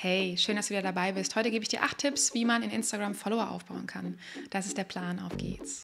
Hey, schön, dass du wieder dabei bist. Heute gebe ich dir acht Tipps, wie man in Instagram Follower aufbauen kann. Das ist der Plan. Auf geht's.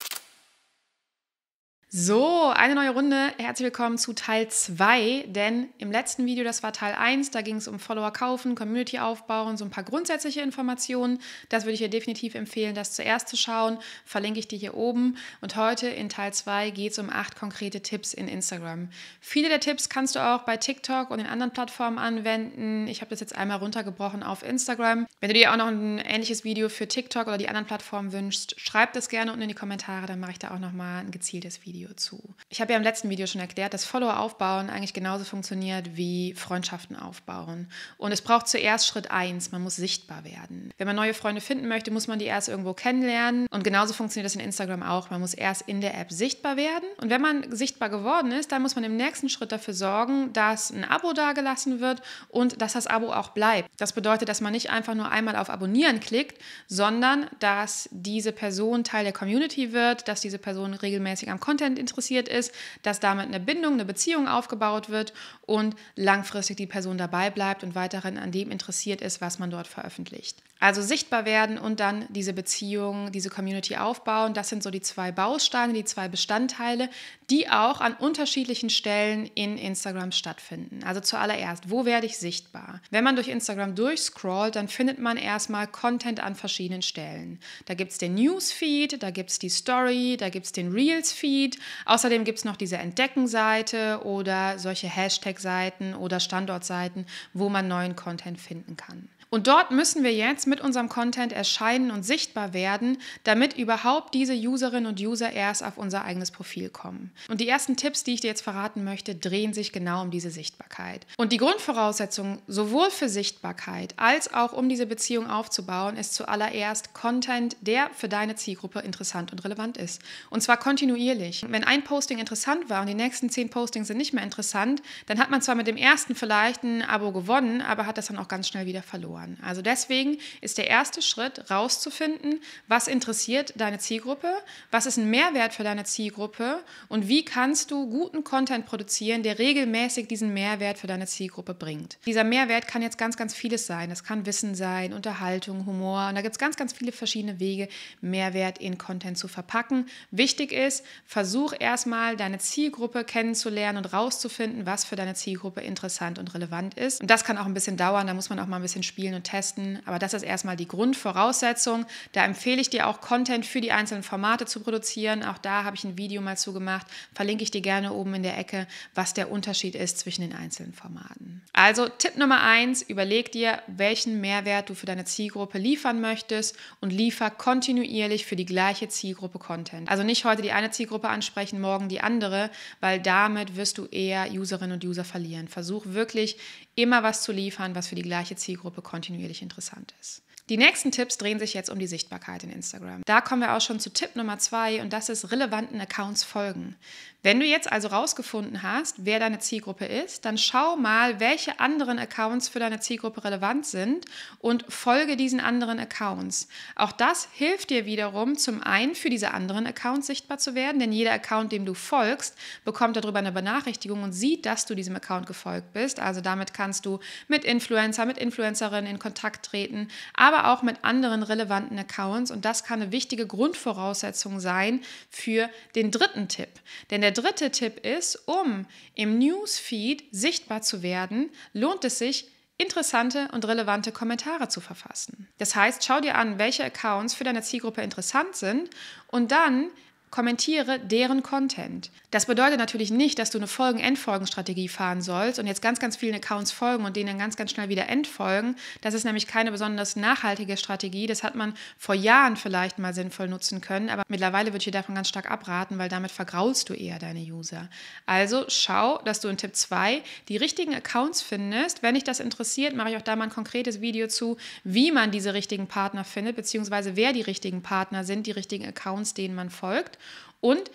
So, eine neue Runde. Herzlich willkommen zu Teil 2, denn im letzten Video, das war Teil 1, da ging es um Follower kaufen, Community aufbauen, so ein paar grundsätzliche Informationen. Das würde ich dir definitiv empfehlen, das zuerst zu schauen. Verlinke ich dir hier oben. Und heute in Teil 2 geht es um acht konkrete Tipps in Instagram. Viele der Tipps kannst du auch bei TikTok und den anderen Plattformen anwenden. Ich habe das jetzt einmal runtergebrochen auf Instagram. Wenn du dir auch noch ein ähnliches Video für TikTok oder die anderen Plattformen wünschst, schreib das gerne unten in die Kommentare, dann mache ich da auch nochmal ein gezieltes Video. Video zu. Ich habe ja im letzten Video schon erklärt, dass Follower aufbauen eigentlich genauso funktioniert wie Freundschaften aufbauen. Und es braucht zuerst Schritt 1, man muss sichtbar werden. Wenn man neue Freunde finden möchte, muss man die erst irgendwo kennenlernen. Und genauso funktioniert das in Instagram auch. Man muss erst in der App sichtbar werden. Und wenn man sichtbar geworden ist, dann muss man im nächsten Schritt dafür sorgen, dass ein Abo dagelassen wird und dass das Abo auch bleibt. Das bedeutet, dass man nicht einfach nur einmal auf Abonnieren klickt, sondern dass diese Person Teil der Community wird, dass diese Person regelmäßig am Content Content interessiert ist, dass damit eine Bindung, eine Beziehung aufgebaut wird und langfristig die Person dabei bleibt und weiterhin an dem interessiert ist, was man dort veröffentlicht. Also sichtbar werden und dann diese Beziehung, diese Community aufbauen, das sind so die zwei Bausteine, die zwei Bestandteile, die auch an unterschiedlichen Stellen in Instagram stattfinden. Also zuallererst, wo werde ich sichtbar? Wenn man durch Instagram durchscrollt, dann findet man erstmal Content an verschiedenen Stellen. Da gibt es den Newsfeed, da gibt es die Story, da gibt es den Reels-Feed, Außerdem gibt es noch diese Entdecken-Seite oder solche Hashtag-Seiten oder Standortseiten, wo man neuen Content finden kann. Und dort müssen wir jetzt mit unserem Content erscheinen und sichtbar werden, damit überhaupt diese Userinnen und User erst auf unser eigenes Profil kommen. Und die ersten Tipps, die ich dir jetzt verraten möchte, drehen sich genau um diese Sichtbarkeit. Und die Grundvoraussetzung sowohl für Sichtbarkeit als auch um diese Beziehung aufzubauen, ist zuallererst Content, der für deine Zielgruppe interessant und relevant ist. Und zwar kontinuierlich. Wenn ein Posting interessant war und die nächsten zehn Postings sind nicht mehr interessant, dann hat man zwar mit dem ersten vielleicht ein Abo gewonnen, aber hat das dann auch ganz schnell wieder verloren waren. Also deswegen ist der erste Schritt, rauszufinden, was interessiert deine Zielgruppe, was ist ein Mehrwert für deine Zielgruppe und wie kannst du guten Content produzieren, der regelmäßig diesen Mehrwert für deine Zielgruppe bringt. Dieser Mehrwert kann jetzt ganz, ganz vieles sein. Das kann Wissen sein, Unterhaltung, Humor. Und da gibt es ganz, ganz viele verschiedene Wege, Mehrwert in Content zu verpacken. Wichtig ist, versuch erstmal deine Zielgruppe kennenzulernen und rauszufinden, was für deine Zielgruppe interessant und relevant ist. Und das kann auch ein bisschen dauern, da muss man auch mal ein bisschen spielen ausprobieren und testen. Aber das ist erstmal die Grundvoraussetzung. Da empfehle ich dir auch Content für die einzelnen Formate zu produzieren. Auch da habe ich ein Video mal zu gemacht. Verlinke ich dir gerne oben in der Ecke, was der Unterschied ist zwischen den einzelnen Formaten. Also Tipp Nummer eins: Überleg dir, welchen Mehrwert du für deine Zielgruppe liefern möchtest und liefer kontinuierlich für die gleiche Zielgruppe Content. Also nicht heute die eine Zielgruppe ansprechen, morgen die andere, weil damit wirst du eher Userinnen und User verlieren. Versuch wirklich immer was zu liefern, was für die gleiche Zielgruppe Content kontinuierlich interessant ist. Die nächsten Tipps drehen sich jetzt um die Sichtbarkeit in Instagram. Da kommen wir auch schon zu Tipp Nummer zwei und das ist relevanten Accounts folgen. Wenn du jetzt also rausgefunden hast, wer deine Zielgruppe ist, dann schau mal, welche anderen Accounts für deine Zielgruppe relevant sind und folge diesen anderen Accounts. Auch das hilft dir wiederum zum einen für diese anderen Accounts sichtbar zu werden, denn jeder Account, dem du folgst, bekommt darüber eine Benachrichtigung und sieht, dass du diesem Account gefolgt bist. Also damit kannst du mit Influencer, mit Influencerinnen in Kontakt treten, aber aber auch mit anderen relevanten Accounts. Und das kann eine wichtige Grundvoraussetzung sein für den dritten Tipp. Denn der dritte Tipp ist, um im Newsfeed sichtbar zu werden, lohnt es sich, interessante und relevante Kommentare zu verfassen. Das heißt, schau dir an, welche Accounts für deine Zielgruppe interessant sind und dann kommentiere deren Content. Das bedeutet natürlich nicht, dass du eine Folgen-Endfolgen-Strategie fahren sollst und jetzt ganz, ganz vielen Accounts folgen und denen ganz, ganz schnell wieder entfolgen. Das ist nämlich keine besonders nachhaltige Strategie. Das hat man vor Jahren vielleicht mal sinnvoll nutzen können, aber mittlerweile würde ich dir davon ganz stark abraten, weil damit vergraulst du eher deine User. Also schau, dass du in Tipp 2 die richtigen Accounts findest. Wenn dich das interessiert, mache ich auch da mal ein konkretes Video zu, wie man diese richtigen Partner findet, beziehungsweise wer die richtigen Partner sind, die richtigen Accounts, denen man folgt. Und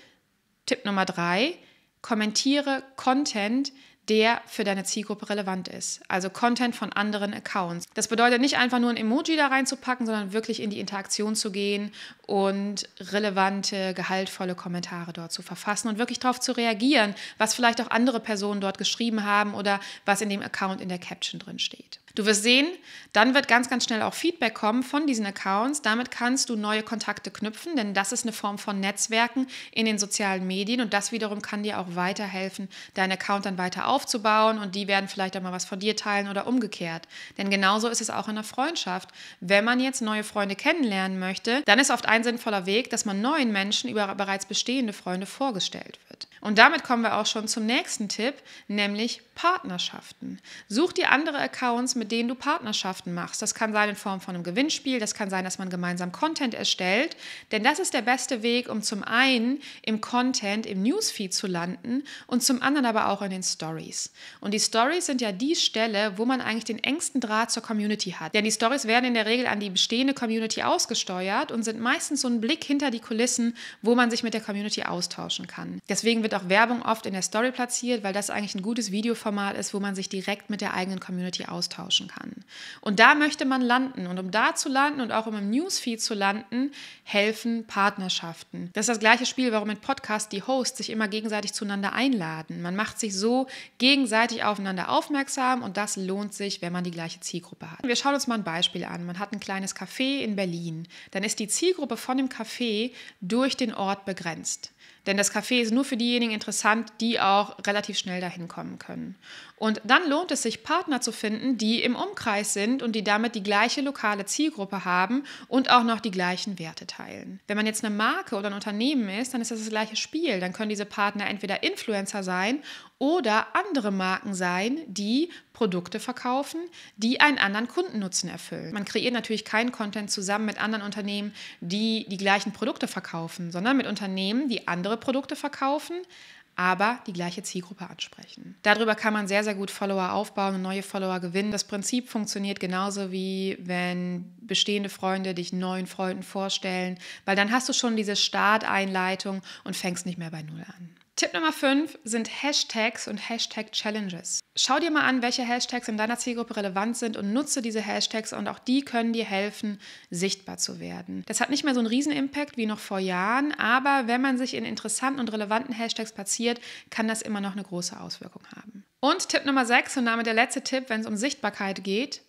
Tipp Nummer drei, kommentiere Content, der für deine Zielgruppe relevant ist. Also Content von anderen Accounts. Das bedeutet nicht einfach nur ein Emoji da reinzupacken, sondern wirklich in die Interaktion zu gehen und relevante, gehaltvolle Kommentare dort zu verfassen und wirklich darauf zu reagieren, was vielleicht auch andere Personen dort geschrieben haben oder was in dem Account in der Caption drin steht. Du wirst sehen, dann wird ganz, ganz schnell auch Feedback kommen von diesen Accounts. Damit kannst du neue Kontakte knüpfen, denn das ist eine Form von Netzwerken in den sozialen Medien und das wiederum kann dir auch weiterhelfen, deinen Account dann weiter aufzubauen und die werden vielleicht auch mal was von dir teilen oder umgekehrt. Denn genauso ist es auch in der Freundschaft. Wenn man jetzt neue Freunde kennenlernen möchte, dann ist oft ein ein sinnvoller Weg, dass man neuen Menschen über bereits bestehende Freunde vorgestellt wird. Und damit kommen wir auch schon zum nächsten Tipp, nämlich Partnerschaften. Such dir andere Accounts, mit denen du Partnerschaften machst. Das kann sein in Form von einem Gewinnspiel, das kann sein, dass man gemeinsam Content erstellt, denn das ist der beste Weg, um zum einen im Content, im Newsfeed zu landen und zum anderen aber auch in den Stories. Und die Stories sind ja die Stelle, wo man eigentlich den engsten Draht zur Community hat. Denn die Stories werden in der Regel an die bestehende Community ausgesteuert und sind meistens so ein Blick hinter die Kulissen, wo man sich mit der Community austauschen kann. Deswegen wird auch Werbung oft in der Story platziert, weil das eigentlich ein gutes Video von Format ist, wo man sich direkt mit der eigenen Community austauschen kann. Und da möchte man landen. Und um da zu landen und auch um im Newsfeed zu landen, helfen Partnerschaften. Das ist das gleiche Spiel, warum in Podcasts die Hosts sich immer gegenseitig zueinander einladen. Man macht sich so gegenseitig aufeinander aufmerksam und das lohnt sich, wenn man die gleiche Zielgruppe hat. Wir schauen uns mal ein Beispiel an. Man hat ein kleines Café in Berlin. Dann ist die Zielgruppe von dem Café durch den Ort begrenzt. Denn das Café ist nur für diejenigen interessant, die auch relativ schnell dahin kommen können. Und dann lohnt es sich, Partner zu finden, die im Umkreis sind und die damit die gleiche lokale Zielgruppe haben und auch noch die gleichen Werte teilen. Wenn man jetzt eine Marke oder ein Unternehmen ist, dann ist das das gleiche Spiel. Dann können diese Partner entweder Influencer sein oder andere Marken sein, die Produkte verkaufen, die einen anderen Kundennutzen erfüllen. Man kreiert natürlich keinen Content zusammen mit anderen Unternehmen, die die gleichen Produkte verkaufen, sondern mit Unternehmen, die andere Produkte verkaufen, aber die gleiche Zielgruppe ansprechen. Darüber kann man sehr, sehr gut Follower aufbauen und neue Follower gewinnen. Das Prinzip funktioniert genauso wie wenn bestehende Freunde dich neuen Freunden vorstellen, weil dann hast du schon diese Starteinleitung und fängst nicht mehr bei Null an. Tipp Nummer 5 sind Hashtags und Hashtag-Challenges. Schau dir mal an, welche Hashtags in deiner Zielgruppe relevant sind und nutze diese Hashtags und auch die können dir helfen, sichtbar zu werden. Das hat nicht mehr so einen Riesen-Impact wie noch vor Jahren, aber wenn man sich in interessanten und relevanten Hashtags platziert, kann das immer noch eine große Auswirkung haben. Und Tipp Nummer 6 und damit der letzte Tipp, wenn es um Sichtbarkeit geht,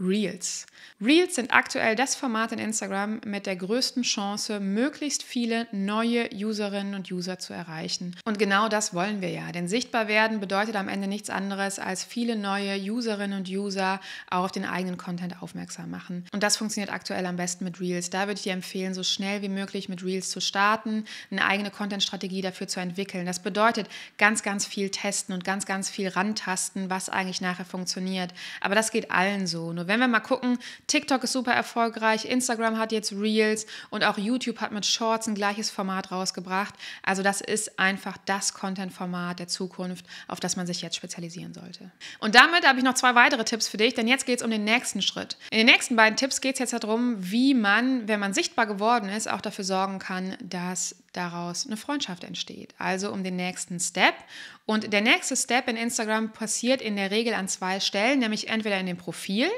Reels. Reels sind aktuell das Format in Instagram mit der größten Chance, möglichst viele neue Userinnen und User zu erreichen. Und genau das wollen wir ja, denn sichtbar werden bedeutet am Ende nichts anderes, als viele neue Userinnen und User auch auf den eigenen Content aufmerksam machen. Und das funktioniert aktuell am besten mit Reels. Da würde ich dir empfehlen, so schnell wie möglich mit Reels zu starten, eine eigene Content-Strategie dafür zu entwickeln. Das bedeutet ganz, ganz viel testen und ganz, ganz viel rantasten, was eigentlich nachher funktioniert. Aber das geht allen so. Nur wenn wir mal gucken, TikTok ist super erfolgreich, Instagram hat jetzt Reels und auch YouTube hat mit Shorts ein gleiches Format rausgebracht. Also das ist einfach das Content-Format der Zukunft, auf das man sich jetzt spezialisieren sollte. Und damit habe ich noch zwei weitere Tipps für dich, denn jetzt geht es um den nächsten Schritt. In den nächsten beiden Tipps geht es jetzt darum, wie man, wenn man sichtbar geworden ist, auch dafür sorgen kann, dass daraus eine Freundschaft entsteht. Also um den nächsten Step. Und der nächste Step in Instagram passiert in der Regel an zwei Stellen, nämlich entweder in dem Profil,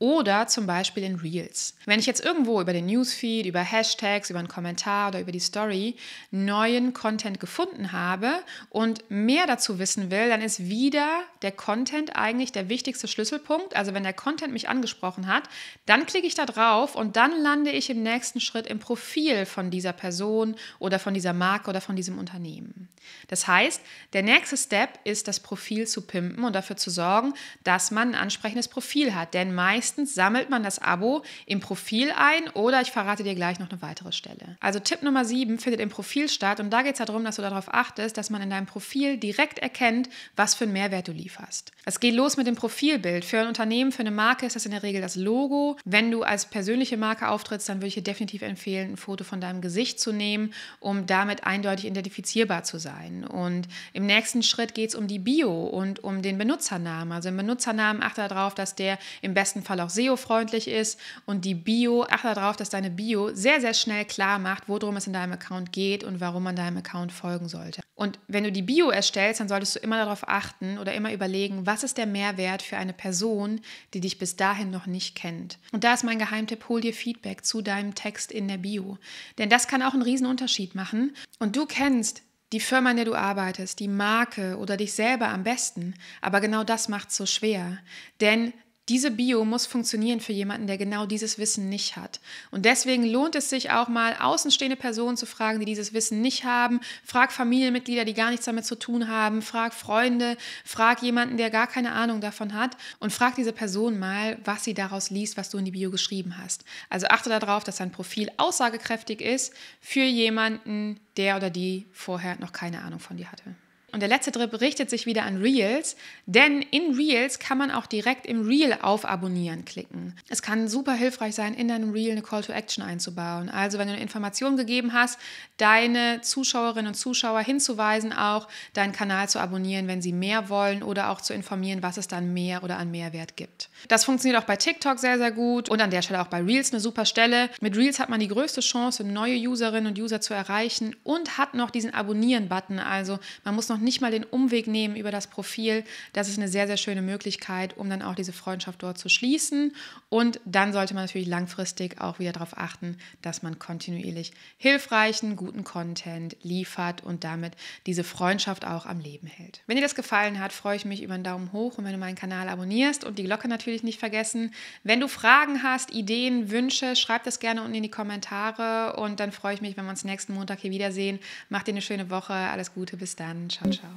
oder zum Beispiel in Reels. Wenn ich jetzt irgendwo über den Newsfeed, über Hashtags, über einen Kommentar oder über die Story neuen Content gefunden habe und mehr dazu wissen will, dann ist wieder der Content eigentlich der wichtigste Schlüsselpunkt. Also wenn der Content mich angesprochen hat, dann klicke ich da drauf und dann lande ich im nächsten Schritt im Profil von dieser Person oder von dieser Marke oder von diesem Unternehmen. Das heißt, der nächste Step ist, das Profil zu pimpen und dafür zu sorgen, dass man ein ansprechendes Profil hat. Denn meist meistens sammelt man das Abo im Profil ein oder ich verrate dir gleich noch eine weitere Stelle. Also Tipp Nummer 7 findet im Profil statt und da geht es darum, dass du darauf achtest, dass man in deinem Profil direkt erkennt, was für einen Mehrwert du lieferst. Es geht los mit dem Profilbild. Für ein Unternehmen, für eine Marke ist das in der Regel das Logo. Wenn du als persönliche Marke auftrittst, dann würde ich dir definitiv empfehlen, ein Foto von deinem Gesicht zu nehmen, um damit eindeutig identifizierbar zu sein. Und im nächsten Schritt geht es um die Bio und um den Benutzernamen. Also im Benutzernamen achte darauf, dass der im besten Fall Fall auch SEO-freundlich ist und die Bio, achte darauf, dass deine Bio sehr, sehr schnell klar macht, worum es in deinem Account geht und warum man deinem Account folgen sollte. Und wenn du die Bio erstellst, dann solltest du immer darauf achten oder immer überlegen, was ist der Mehrwert für eine Person, die dich bis dahin noch nicht kennt. Und da ist mein Geheimtipp, hol dir Feedback zu deinem Text in der Bio. Denn das kann auch einen riesen Unterschied machen. Und du kennst die Firma, in der du arbeitest, die Marke oder dich selber am besten. Aber genau das macht es so schwer. Denn diese Bio muss funktionieren für jemanden, der genau dieses Wissen nicht hat. Und deswegen lohnt es sich auch mal, außenstehende Personen zu fragen, die dieses Wissen nicht haben. Frag Familienmitglieder, die gar nichts damit zu tun haben. Frag Freunde. Frag jemanden, der gar keine Ahnung davon hat. Und frag diese Person mal, was sie daraus liest, was du in die Bio geschrieben hast. Also achte darauf, dass dein Profil aussagekräftig ist für jemanden, der oder die vorher noch keine Ahnung von dir hatte. Und der letzte Trip richtet sich wieder an Reels, denn in Reels kann man auch direkt im Reel auf Abonnieren klicken. Es kann super hilfreich sein, in deinem Reel eine Call to Action einzubauen. Also wenn du eine Information gegeben hast, deine Zuschauerinnen und Zuschauer hinzuweisen, auch deinen Kanal zu abonnieren, wenn sie mehr wollen oder auch zu informieren, was es dann mehr oder an Mehrwert gibt. Das funktioniert auch bei TikTok sehr, sehr gut und an der Stelle auch bei Reels eine super Stelle. Mit Reels hat man die größte Chance, neue Userinnen und User zu erreichen und hat noch diesen Abonnieren-Button. Also man muss noch nicht mal den Umweg nehmen über das Profil, das ist eine sehr, sehr schöne Möglichkeit, um dann auch diese Freundschaft dort zu schließen. Und dann sollte man natürlich langfristig auch wieder darauf achten, dass man kontinuierlich hilfreichen, guten Content liefert und damit diese Freundschaft auch am Leben hält. Wenn dir das gefallen hat, freue ich mich über einen Daumen hoch und wenn du meinen Kanal abonnierst und die Glocke natürlich nicht vergessen. Wenn du Fragen hast, Ideen, Wünsche, schreib das gerne unten in die Kommentare und dann freue ich mich, wenn wir uns nächsten Montag hier wiedersehen. Mach dir eine schöne Woche, alles Gute, bis dann, ciao. ciao.